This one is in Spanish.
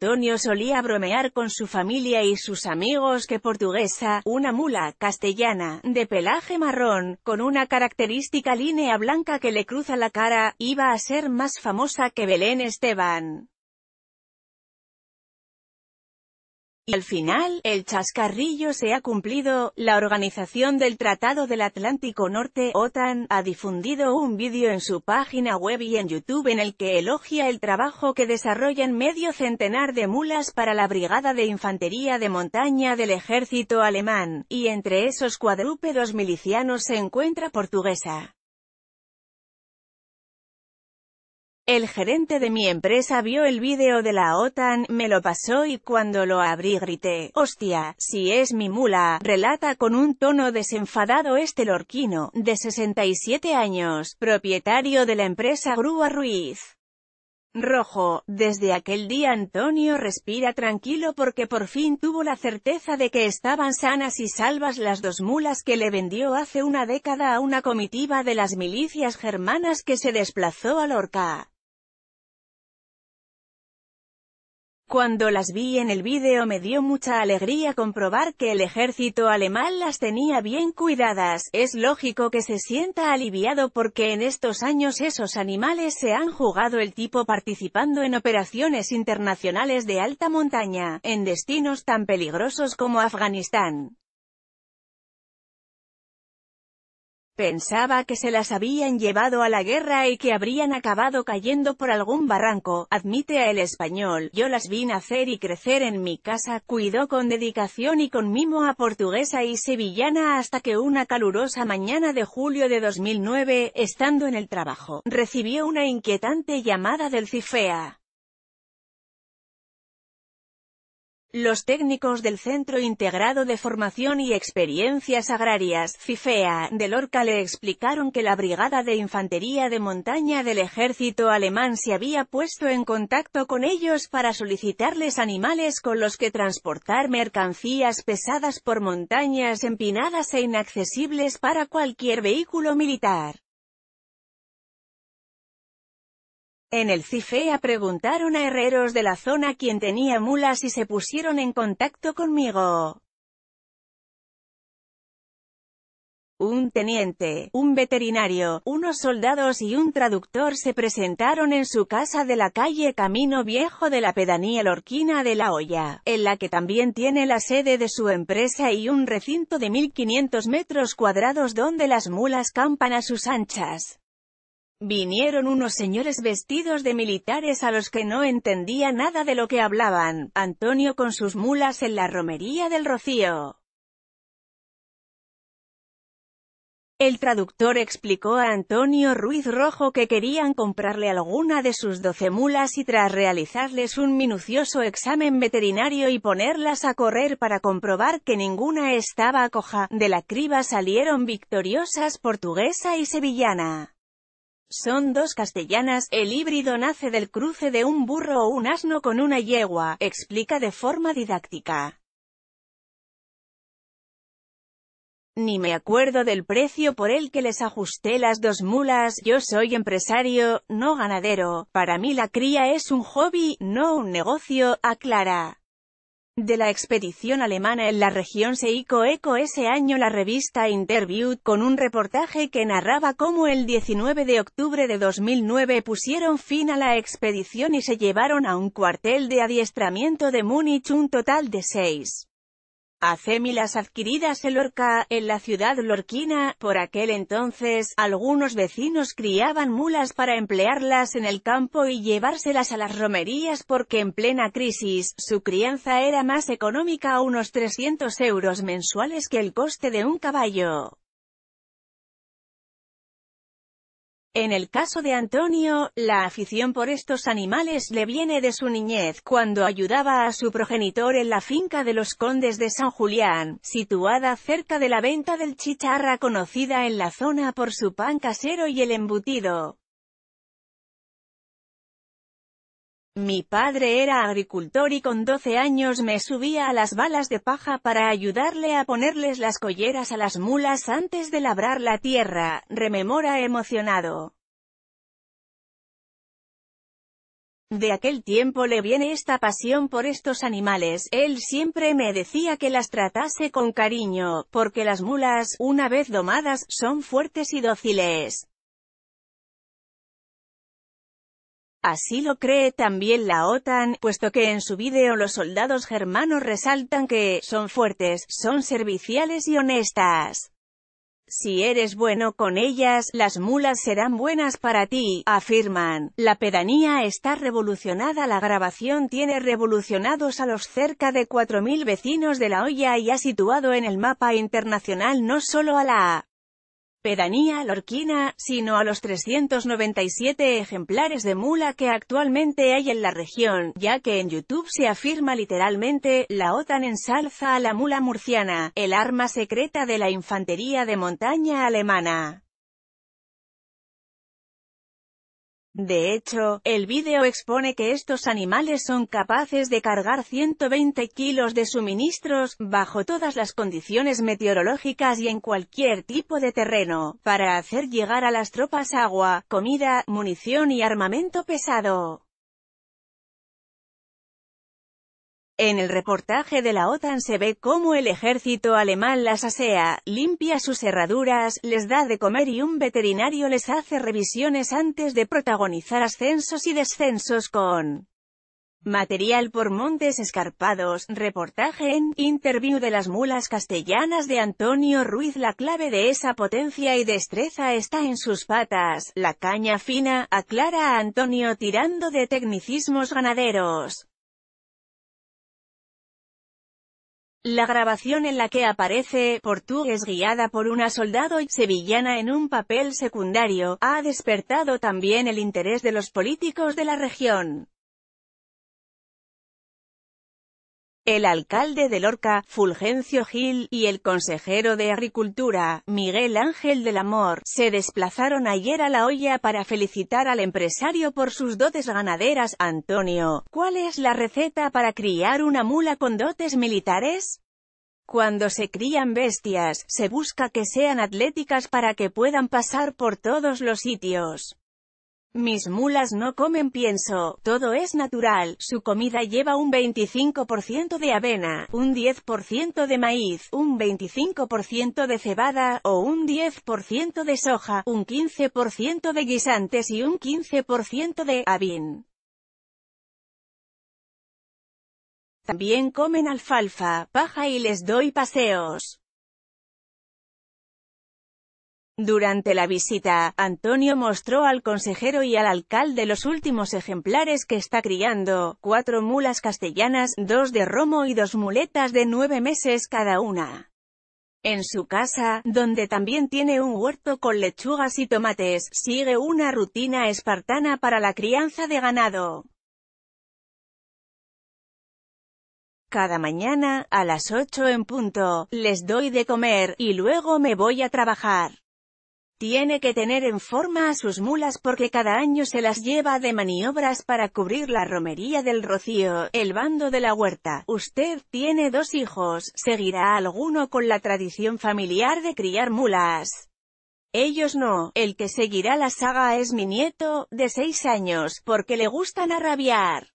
Antonio solía bromear con su familia y sus amigos que portuguesa, una mula, castellana, de pelaje marrón, con una característica línea blanca que le cruza la cara, iba a ser más famosa que Belén Esteban. y al final, el chascarrillo se ha cumplido, la Organización del Tratado del Atlántico Norte, OTAN, ha difundido un vídeo en su página web y en YouTube en el que elogia el trabajo que desarrollan medio centenar de mulas para la Brigada de Infantería de Montaña del Ejército Alemán, y entre esos cuadrúpedos milicianos se encuentra portuguesa. El gerente de mi empresa vio el vídeo de la OTAN, me lo pasó y cuando lo abrí grité, hostia, si es mi mula, relata con un tono desenfadado este lorquino, de 67 años, propietario de la empresa Grúa Ruiz. Rojo, desde aquel día Antonio respira tranquilo porque por fin tuvo la certeza de que estaban sanas y salvas las dos mulas que le vendió hace una década a una comitiva de las milicias germanas que se desplazó a Lorca. Cuando las vi en el vídeo me dio mucha alegría comprobar que el ejército alemán las tenía bien cuidadas, es lógico que se sienta aliviado porque en estos años esos animales se han jugado el tipo participando en operaciones internacionales de alta montaña, en destinos tan peligrosos como Afganistán. Pensaba que se las habían llevado a la guerra y que habrían acabado cayendo por algún barranco, admite a El Español, yo las vi nacer y crecer en mi casa, cuidó con dedicación y con mimo a portuguesa y sevillana hasta que una calurosa mañana de julio de 2009, estando en el trabajo, recibió una inquietante llamada del CIFEA. Los técnicos del Centro Integrado de Formación y Experiencias Agrarias, CIFEA, de Lorca le explicaron que la Brigada de Infantería de Montaña del Ejército Alemán se había puesto en contacto con ellos para solicitarles animales con los que transportar mercancías pesadas por montañas empinadas e inaccesibles para cualquier vehículo militar. En el CIFEA preguntaron a herreros de la zona quien tenía mulas y se pusieron en contacto conmigo. Un teniente, un veterinario, unos soldados y un traductor se presentaron en su casa de la calle Camino Viejo de la pedanía Lorquina de La Hoya, en la que también tiene la sede de su empresa y un recinto de 1.500 metros cuadrados donde las mulas campan a sus anchas. Vinieron unos señores vestidos de militares a los que no entendía nada de lo que hablaban, Antonio con sus mulas en la romería del Rocío. El traductor explicó a Antonio Ruiz Rojo que querían comprarle alguna de sus doce mulas y tras realizarles un minucioso examen veterinario y ponerlas a correr para comprobar que ninguna estaba coja, de la criba salieron victoriosas portuguesa y sevillana. Son dos castellanas, el híbrido nace del cruce de un burro o un asno con una yegua, explica de forma didáctica. Ni me acuerdo del precio por el que les ajusté las dos mulas, yo soy empresario, no ganadero, para mí la cría es un hobby, no un negocio, aclara de la expedición alemana en la región Seiko-Eco ese año la revista Interviewed con un reportaje que narraba cómo el 19 de octubre de 2009 pusieron fin a la expedición y se llevaron a un cuartel de adiestramiento de Múnich un total de seis acémilas adquiridas en Lorca, en la ciudad lorquina, por aquel entonces, algunos vecinos criaban mulas para emplearlas en el campo y llevárselas a las romerías porque en plena crisis, su crianza era más económica a unos 300 euros mensuales que el coste de un caballo. En el caso de Antonio, la afición por estos animales le viene de su niñez, cuando ayudaba a su progenitor en la finca de los condes de San Julián, situada cerca de la venta del chicharra conocida en la zona por su pan casero y el embutido. Mi padre era agricultor y con 12 años me subía a las balas de paja para ayudarle a ponerles las colleras a las mulas antes de labrar la tierra, rememora emocionado. De aquel tiempo le viene esta pasión por estos animales, él siempre me decía que las tratase con cariño, porque las mulas, una vez domadas, son fuertes y dóciles. Así lo cree también la OTAN, puesto que en su vídeo los soldados germanos resaltan que son fuertes, son serviciales y honestas. Si eres bueno con ellas, las mulas serán buenas para ti, afirman. La pedanía está revolucionada La grabación tiene revolucionados a los cerca de 4.000 vecinos de La olla y ha situado en el mapa internacional no solo a la pedanía lorquina, sino a los 397 ejemplares de mula que actualmente hay en la región, ya que en YouTube se afirma literalmente, la OTAN ensalza a la mula murciana, el arma secreta de la infantería de montaña alemana. De hecho, el vídeo expone que estos animales son capaces de cargar 120 kilos de suministros, bajo todas las condiciones meteorológicas y en cualquier tipo de terreno, para hacer llegar a las tropas agua, comida, munición y armamento pesado. En el reportaje de la OTAN se ve cómo el ejército alemán las asea, limpia sus herraduras, les da de comer y un veterinario les hace revisiones antes de protagonizar ascensos y descensos con material por montes escarpados. Reportaje en Interview de las mulas castellanas de Antonio Ruiz La clave de esa potencia y destreza está en sus patas. La caña fina, aclara a Antonio tirando de tecnicismos ganaderos. La grabación en la que aparece Portugués guiada por una soldado y sevillana en un papel secundario, ha despertado también el interés de los políticos de la región. El alcalde de Lorca, Fulgencio Gil, y el consejero de Agricultura, Miguel Ángel del Amor, se desplazaron ayer a La olla para felicitar al empresario por sus dotes ganaderas. Antonio, ¿cuál es la receta para criar una mula con dotes militares? Cuando se crían bestias, se busca que sean atléticas para que puedan pasar por todos los sitios. Mis mulas no comen pienso, todo es natural, su comida lleva un 25% de avena, un 10% de maíz, un 25% de cebada, o un 10% de soja, un 15% de guisantes y un 15% de avín. También comen alfalfa, paja y les doy paseos. Durante la visita, Antonio mostró al consejero y al alcalde los últimos ejemplares que está criando, cuatro mulas castellanas, dos de romo y dos muletas de nueve meses cada una. En su casa, donde también tiene un huerto con lechugas y tomates, sigue una rutina espartana para la crianza de ganado. Cada mañana, a las ocho en punto, les doy de comer, y luego me voy a trabajar. Tiene que tener en forma a sus mulas porque cada año se las lleva de maniobras para cubrir la romería del rocío, el bando de la huerta. Usted tiene dos hijos, ¿seguirá alguno con la tradición familiar de criar mulas? Ellos no, el que seguirá la saga es mi nieto, de seis años, porque le gustan a rabiar.